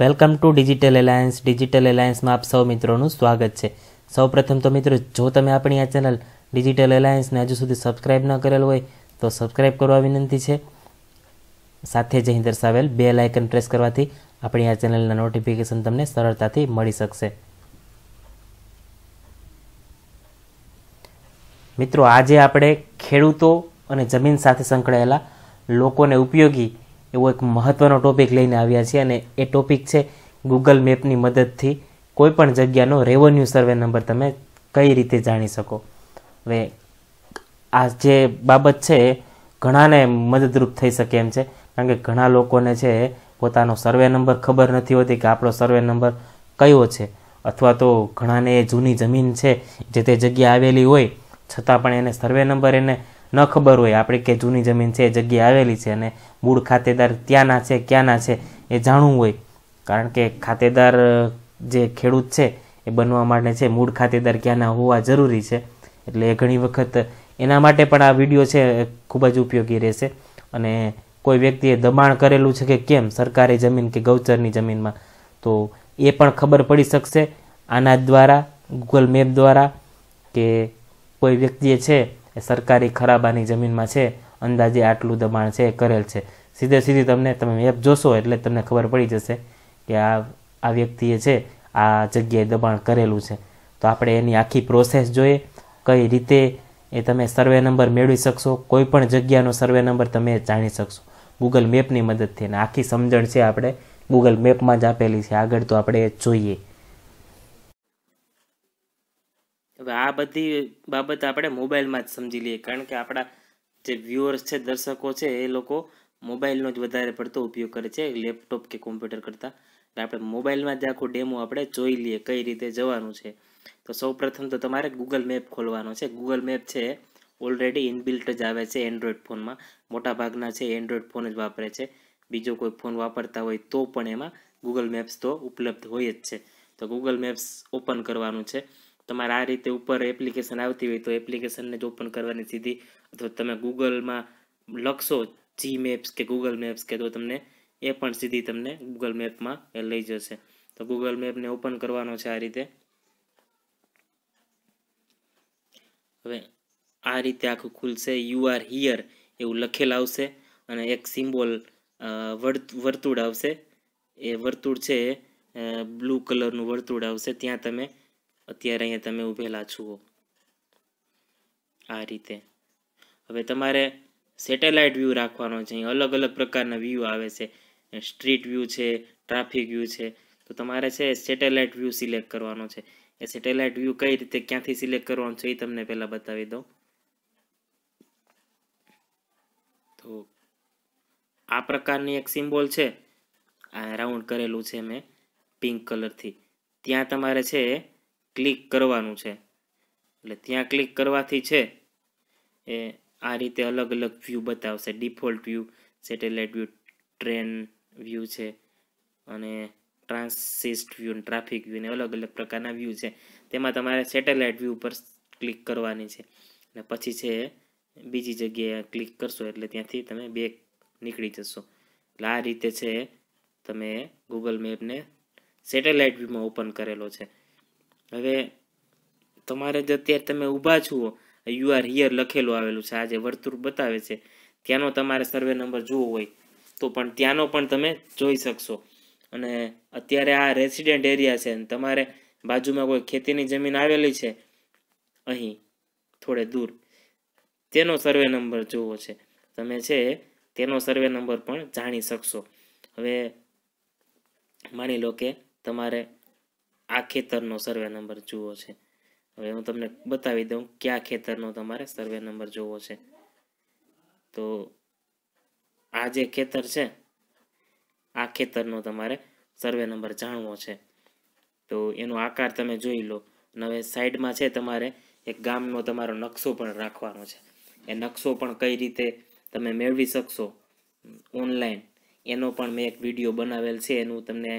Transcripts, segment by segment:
welcome to digital alliance digital એલાયન્સમાં આપ સૌ મિત્રોનું સ્વાગત છે સૌ પ્રથમ તો મિત્રો જો તમે આપણી આ ચેનલ ડિજિટલ એલાયન્સને હજુ સુધી સબસ્ક્રાઈબ ન કરેલ હોય તો સબસ્ક્રાઇબ કરવા વિનંતી છે સાથે જ અહીં દર્શાવેલ બે લાઇકન પ્રેસ કરવાથી આપણી આ ચેનલના નોટિફિકેશન તમને સરળતાથી મળી શકશે મિત્રો આજે આપણે ખેડૂતો અને જમીન સાથે સંકળાયેલા લોકોને ઉપયોગી એવો એક મહત્ત્વનો ટોપિક લઈને આવ્યા છીએ અને એ ટોપિક છે ગૂગલ મેપની મદદથી કોઈપણ જગ્યાનો રેવન્યુ સર્વે નંબર તમે કઈ રીતે જાણી શકો હવે આ જે બાબત છે ઘણાને મદદરૂપ થઈ શકે એમ છે કારણ કે ઘણા લોકોને છે પોતાનો સર્વે નંબર ખબર નથી હોતી કે આપણો સર્વે નંબર કયો છે અથવા તો ઘણાને એ જૂની જમીન છે જે તે જગ્યા આવેલી હોય છતાં પણ એને સર્વે નંબર એને ન ખબર હોય આપણે કે જૂની જમીન છે એ જગ્યાએ આવેલી છે અને મૂળ ખાતેદાર ક્યાંના છે ક્યાંના છે એ જાણવું હોય કારણ કે ખાતેદાર જે ખેડૂત છે એ બનવા માટે છે મૂળ ખાતેદાર ક્યાંના હોવા જરૂરી છે એટલે એ ઘણી વખત એના માટે પણ આ વિડીયો છે ખૂબ જ ઉપયોગી રહેશે અને કોઈ વ્યક્તિએ દબાણ કરેલું છે કે કેમ સરકારી જમીન કે ગૌચરની જમીનમાં તો એ પણ ખબર પડી શકશે આના દ્વારા ગૂગલ મેપ દ્વારા કે કોઈ વ્યક્તિએ છે એ સરકારી ખરાબાની જમીનમાં છે અંદાજે આટલું દબાણ છે એ કરેલ છે સીધે સીધી તમને તમે મેપ જોશો એટલે તમને ખબર પડી જશે કે આ આ વ્યક્તિએ છે આ જગ્યાએ દબાણ કરેલું છે તો આપણે એની આખી પ્રોસેસ જોઈએ કઈ રીતે એ તમે સર્વે નંબર મેળવી શકશો કોઈ પણ જગ્યાનો સર્વે નંબર તમે જાણી શકશો ગૂગલ મેપની મદદથી અને આખી સમજણ છે આપણે ગૂગલ મેપમાં જ આપેલી છે આગળ તો આપણે જોઈએ હવે આ બધી બાબત આપણે મોબાઈલમાં જ સમજી લઈએ કારણ કે આપણા જે વ્યુઅર્સ છે દર્શકો છે એ લોકો મોબાઈલનો જ વધારે પડતો ઉપયોગ કરે છે લેપટોપ કે કોમ્પ્યુટર કરતાં એટલે આપણે મોબાઈલમાં જ આખું ડેમો આપણે જોઈ લઈએ કઈ રીતે જવાનું છે તો સૌ તો તમારે ગૂગલ મેપ ખોલવાનો છે ગૂગલ મેપ છે ઓલરેડી ઇનબિલ્ટ જ આવે છે એન્ડ્રોઈડ ફોનમાં મોટાભાગના છે એન્ડ્રોઈડ ફોન જ વાપરે છે બીજો કોઈ ફોન વાપરતા હોય તો પણ એમાં ગૂગલ મેપ્સ તો ઉપલબ્ધ હોય જ છે તો ગૂગલ મેપ્સ ઓપન કરવાનું છે તમારે આ રીતે ઉપર એપ્લિકેશન આવતી હોય તો એપ્લિકેશનને જ ઓપન કરવાની સીધી અથવા તમે ગૂગલમાં લખશો જી મેપ્સ કે ગૂગલ મેપ્સ કે તો તમને એ પણ સીધી તમને ગૂગલ મેપમાં એ લઈ જશે તો ગૂગલ મેપને ઓપન કરવાનો છે આ રીતે હવે આ રીતે આખું ખુલશે યુ આર હિયર એવું લખેલ આવશે અને એક સિમ્બોલ વર્તુળ આવશે એ વર્તુળ છે બ્લુ કલરનું વર્તુળ આવશે ત્યાં તમે અત્યારે અહીંયા તમે ઊભેલા છુઓ આ રીતે હવે તમારે સેટેલાઇટ વ્યૂ રાખવાનો છે અહીં અલગ અલગ પ્રકારના વ્યૂ આવે છે સ્ટ્રીટ વ્યૂ છે ટ્રાફિક વ્યૂ છે તો તમારે છે સેટેલાઇટ વ્યૂ સિલેક્ટ કરવાનો છે એ સેટેલાઇટ વ્યૂ કઈ રીતે ક્યાંથી સિલેક્ટ કરવાનો છે એ તમને પહેલાં બતાવી દઉં તો આ પ્રકારની એક સિમ્બોલ છે આ રાઉન્ડ કરેલું છે મેં પિંક કલરથી ત્યાં તમારે છે ક્લિક કરવાનું છે એટલે ત્યાં ક્લિક કરવાથી છે એ આ રીતે અલગ અલગ વ્યૂ બતાવશે default view satellite view terrain view છે અને ટ્રાન્સિસ્ટ વ્યૂ ટ્રાફિક વ્યૂ ને અલગ અલગ પ્રકારના વ્યૂ છે તેમાં તમારે સેટેલાઇટ વ્યૂ પર ક્લિક કરવાની છે અને પછી છે બીજી જગ્યાએ ક્લિક કરશો એટલે ત્યાંથી તમે બેક નીકળી જશો એટલે આ રીતે છે તમે ગૂગલ મેપને સેટેલાઇટ વ્યૂમાં ઓપન કરેલો છે હવે તમારે જે અત્યારે તમે ઊભા છો યુ આર હિયર લખેલું આવેલું છે આજે વર્તુળ બતાવે છે ત્યાંનો તમારે સર્વે નંબર જોવો હોય તો પણ ત્યાંનો પણ તમે જોઈ શકશો અને અત્યારે આ રેસિડેન્ટ એરિયા છે તમારે બાજુમાં કોઈ ખેતીની જમીન આવેલી છે અહીં થોડે દૂર તેનો સર્વે નંબર જોવો છે તમે છે તેનો સર્વે નંબર પણ જાણી શકશો હવે માની લો કે તમારે આ ખેતરનો સર્વે નંબર જુઓ છે હવે હું તમને બતાવી દઉં કયા ખેતરનો તમારે સર્વે નંબર જોવો છે તો આ જે ખેતર છે આ ખેતરનો તમારે સર્વે નંબર જાણવો છે તો એનો આકાર તમે જોઈ લો અને હવે સાઈડમાં છે તમારે એક ગામનો તમારો નકશો પણ રાખવાનો છે એ નકશો પણ કઈ રીતે તમે મેળવી શકશો ઓનલાઈન એનો પણ મેં એક વિડીયો બનાવેલ છે એનું તમને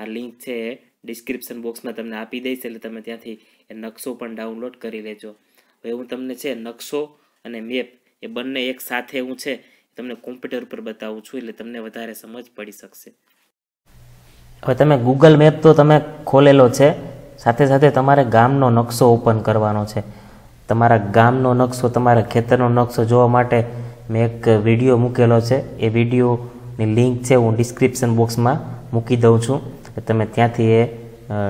આ લિંક છે ડિસ્ક્રિપ્શન બોક્સમાં તમને આપી દઈશ એટલે તમે ત્યાંથી એ નકશો પણ ડાઉનલોડ કરી લેજો હવે હું તમને છે નકશો અને મેપ એ બંને એક સાથે હું છે તમને કોમ્પ્યુટર ઉપર બતાવું છું એટલે તમને વધારે સમજ પડી શકશે હવે તમે ગૂગલ મેપ તો તમે ખોલેલો છે સાથે સાથે તમારે ગામનો નકશો ઓપન કરવાનો છે તમારા ગામનો નકશો તમારા ખેતરનો નકશો જોવા માટે મેં એક વિડીયો મૂકેલો છે એ વિડીયોની લિંક છે હું ડિસ્ક્રિપ્શન બોક્સમાં મૂકી દઉં છું તમે ત્યાંથી એ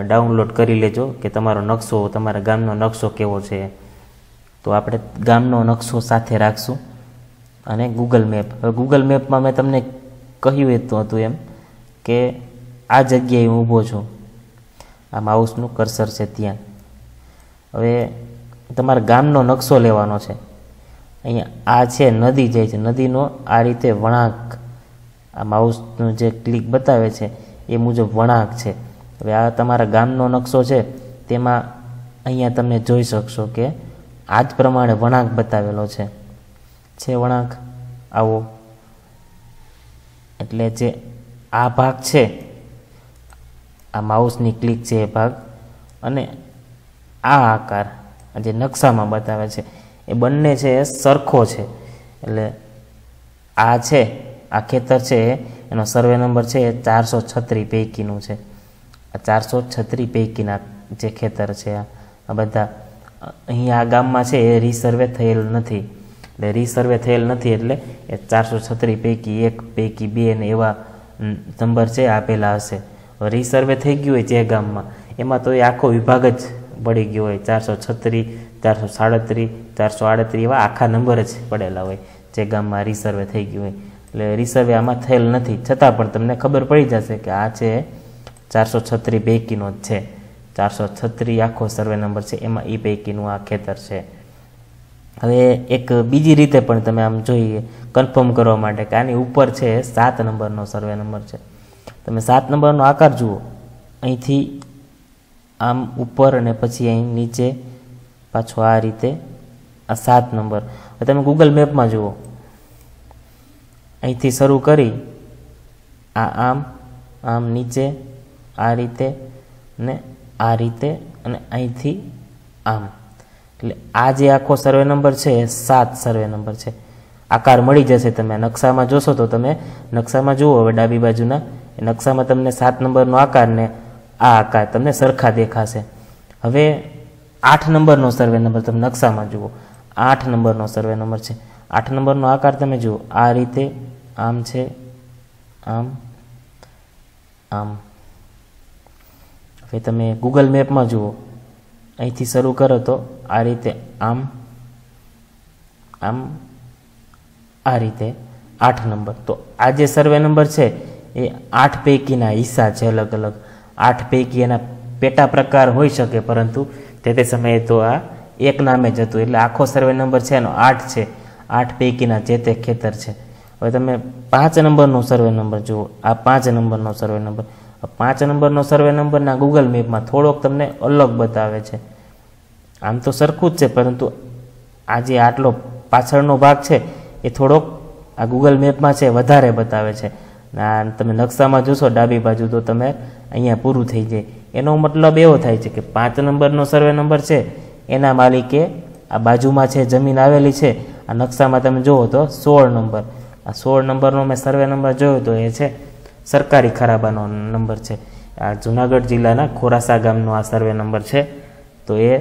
ડાઉનલોડ કરી લેજો કે તમારો નકશો તમારા ગામનો નકશો કેવો છે તો આપણે ગામનો નકશો સાથે રાખશું અને ગૂગલ મેપ હવે ગૂગલ મેપમાં મેં તમને કહ્યું એ તો હતું એમ કે આ જગ્યાએ હું ઊભો છું આ માઉસનું કરસર છે ત્યાં હવે તમારા ગામનો નકશો લેવાનો છે અહીંયા આ છે નદી જાય છે નદીનો આ રીતે વળાંક આ માઉસનું જે ક્લિક બતાવે છે એ મુજબ વળાંક છે હવે આ તમારા ગામનો નકશો છે તેમાં અહીંયા તમે જોઈ શકશો કે આ જ પ્રમાણે વળાંક બતાવેલો છે છે વળાંક આવો એટલે જે આ ભાગ છે આ માઉસની ક્લિક છે એ ભાગ અને આ આકાર જે નકશામાં બતાવે છે એ બંને છે સરખો છે એટલે આ છે આ ખેતર છે એનો સર્વે નંબર છે એ ચારસો છત્રી પૈકીનું છે આ ચારસો છત્રી પૈકીના જે ખેતર છે આ બધા અહીંયા આ ગામમાં છે એ રીસર્વે થયેલ નથી એટલે રીસર્વે થયેલ નથી એટલે એ ચારસો છત્રી પૈકી એક પૈકી બે ને એવા નંબર છે આપેલા હશે રીસર્વે થઈ ગયું હોય જે ગામમાં એમાં તો એ આખો વિભાગ જ પડી ગયો હોય ચારસો છત્રી ચારસો સાડત્રીસ ચારસો આડત્રીસ એવા આખા નંબર જ પડેલા હોય જે ગામમાં રિસર્વે થઈ ગયું હોય એટલે રિસર્વે આમાં થયેલ નથી છતાં પણ તમને ખબર પડી જશે કે આ છે ચારસો છત્રી પૈકીનો જ છે ચારસો છત્રી આખો સર્વે નંબર છે એમાં એ પૈકીનું આ ખેતર છે હવે એક બીજી રીતે પણ તમે આમ જોઈએ કન્ફર્મ કરવા માટે કે આની ઉપર છે સાત નંબરનો સર્વે નંબર છે તમે સાત નંબરનો આકાર જુઓ અહીંથી આમ ઉપર અને પછી અહીં નીચે પાછો આ રીતે આ સાત નંબર તમે ગૂગલ મેપમાં જુઓ અહીંથી શરૂ કરી આ આમ આમ નીચે આ રીતે ને આ રીતે અને અહીંથી આમ એટલે આ જે આખો સર્વે નંબર છે એ સાત સર્વે નંબર છે આકાર મળી જશે તમે નકશામાં જોશો તો તમે નકશામાં જુઓ હવે ડાબી બાજુના નકશામાં તમને સાત નંબરનો આકાર ને આ આકાર તમને સરખા દેખાશે હવે આઠ નંબરનો સર્વે નંબર તમે નકશામાં જુઓ આઠ નંબરનો સર્વે નંબર છે આઠ નંબરનો આકાર તમે જુઓ આ રીતે આમ છે આમ આમ હવે તમે ગૂગલ મેપમાં જુઓ અહીંથી શરૂ કરો તો આ રીતે આમ આમ આ રીતે આઠ નંબર તો આ જે સર્વે નંબર છે એ આઠ પૈકીના હિસ્સા છે અલગ અલગ આઠ પૈકી એના પેટા પ્રકાર હોઈ શકે પરંતુ તે તે સમયે તો આ એક નામે જ હતું એટલે આખો સર્વે નંબર છે એનો આઠ છે આઠ પૈકીના જે તે ખેતર છે હવે તમે પાંચ નંબરનો સર્વે નંબર જુઓ આ પાંચ નંબરનો સર્વે નંબર પાંચ નંબરનો સર્વે નંબરના ગૂગલ મેપમાં થોડોક તમને અલગ બતાવે છે આમ તો સરખું જ છે પરંતુ આ જે આટલો પાછળનો ભાગ છે એ થોડોક આ ગૂગલ મેપમાં છે વધારે બતાવે છે આ તમે નકશામાં જોશો ડાબી બાજુ તો તમે અહીંયા પૂરું થઈ જાય એનો મતલબ એવો થાય છે કે પાંચ નંબરનો સર્વે નંબર છે એના માલિકે આ બાજુમાં છે જમીન આવેલી છે આ નકશામાં તમે જુઓ તો સોળ નંબર આ સોળ નંબરનો મેં સર્વે નંબર જોયો તો એ છે સરકારી ખરાબાનો નંબર છે આ જુનાગઢ જિલ્લાના ખોરાસા ગામનો આ સર્વે નંબર છે તો એ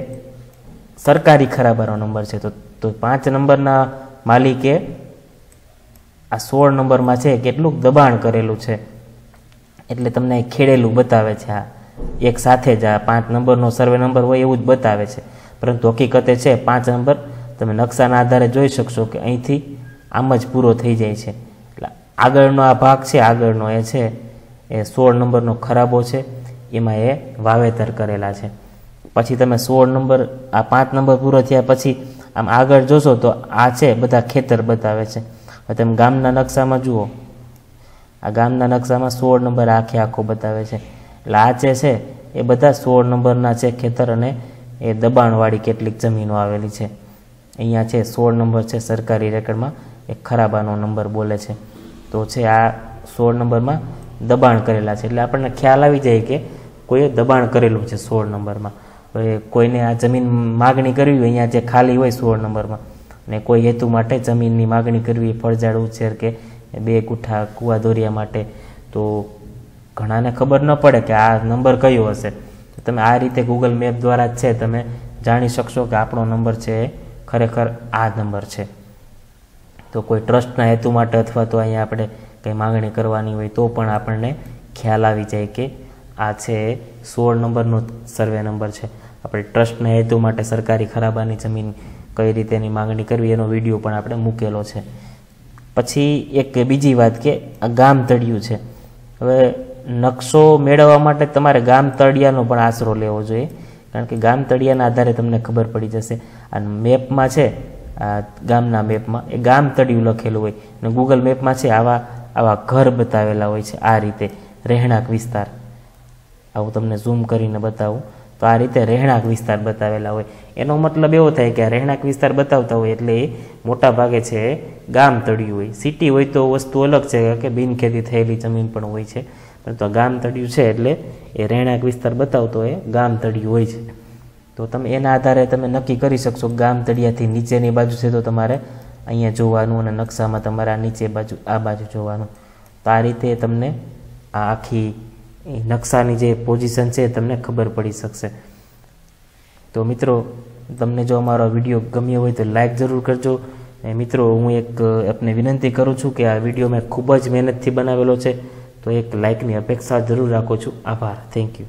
સરકારી ખરાબાનો નંબર છે તો તો પાંચ નંબરના માલિકે આ સોળ નંબરમાં છે કેટલું દબાણ કરેલું છે એટલે તમને ખેડેલું બતાવે છે આ એક સાથે જ આ પાંચ નંબરનો સર્વે નંબર હોય એવું જ બતાવે છે પરંતુ હકીકતે છે પાંચ નંબર તમે નકશાના આધારે જોઈ શકશો કે અહીંથી આમ જ પૂરો થઈ જાય છે એટલે આગળનો આ ભાગ છે આગળનો એ છે એ સોળ નંબરનો ખરાબો છે એમાં એ વાવેતર કરેલા છે પછી તમે સોળ નંબર આ પાંચ નંબર પૂરો થયા પછી આમ આગળ જોશો તો આ છે બધા ખેતર બતાવે છે તમે ગામના નકશામાં જુઓ આ ગામના નકશામાં સોળ નંબર આખે આખો બતાવે છે એટલે આ જે છે એ બધા સોળ નંબરના છે ખેતર અને એ દબાણવાળી કેટલીક જમીનો આવેલી છે અહીંયા છે સોળ નંબર છે સરકારી રેકર્ડમાં એક ખરાબાનો નંબર બોલે છે તો છે આ સોળ નંબરમાં દબાણ કરેલા છે એટલે આપણને ખ્યાલ આવી જાય કે કોઈએ દબાણ કરેલું છે સોળ નંબરમાં હવે કોઈને આ જમીન માગણી કરવી હોય અહીંયા જે ખાલી હોય સોળ નંબરમાં ને કોઈ હેતુ માટે જમીનની માગણી કરવી ફળઝાડ ઉછેર કે બે ગુઠા કુવા દોરિયા માટે તો ઘણાને ખબર ન પડે કે આ નંબર કયો હશે તમે આ રીતે ગૂગલ મેપ દ્વારા જ છે તમે જાણી શકશો કે આપણો નંબર છે ખરેખર આ નંબર છે તો કોઈ ટ્રસ્ટના હેતુ માટે અથવા તો અહીંયા આપણે કંઈ માગણી કરવાની હોય તો પણ આપણને ખ્યાલ આવી જાય કે આ છે સોળ નંબરનો સર્વે નંબર છે આપણે ટ્રસ્ટના હેતુ માટે સરકારી ખરાબાની જમીન કઈ રીતેની માગણી કરવી એનો વિડીયો પણ આપણે મૂકેલો છે પછી એક બીજી વાત કે આ ગામ તળિયું છે હવે નકશો મેળવવા માટે તમારે ગામ તળિયાનો પણ આશરો લેવો જોઈએ કારણ કે ગામ તળિયાના આધારે તમને ખબર પડી જશે અને મેપમાં છે આ ગામના મેપમાં એ ગામ તળિયું લખેલું હોય અને ગૂગલ મેપમાં છે આવા આવા ઘર બતાવેલા હોય છે આ રીતે રહેણાંક વિસ્તાર આવું તમને ઝૂમ કરીને બતાવું તો આ રીતે રહેણાંક વિસ્તાર બતાવેલા હોય એનો મતલબ એવો થાય કે આ રહેણાંક વિસ્તાર બતાવતા હોય એટલે એ મોટા ભાગે છે ગામ તળિયું હોય સિટી હોય તો વસ્તુ અલગ છે કે બિનખેતી થયેલી જમીન પણ હોય છે પરંતુ ગામ તળિયું છે એટલે એ રહેણાંક વિસ્તાર બતાવતો એ ગામ તળિયું હોય છે તો તમે એના આધારે તમે નક્કી કરી શકશો ગામ તળિયાથી નીચેની બાજુ છે તો તમારે અહીંયા જોવાનું અને નકશામાં તમારે આ નીચે બાજુ આ બાજુ જોવાનું તો આ રીતે તમને આ આખી નકશાની જે પોઝિશન છે તમને ખબર પડી શકશે તો મિત્રો તમને જો અમારો વિડીયો ગમ્યો હોય તો લાઇક જરૂર કરજો મિત્રો હું એક આપને વિનંતી કરું છું કે આ વિડીયો મેં ખૂબ જ મહેનતથી બનાવેલો છે તો એક લાઇકની અપેક્ષા જરૂર રાખું છું આભાર થેન્ક યુ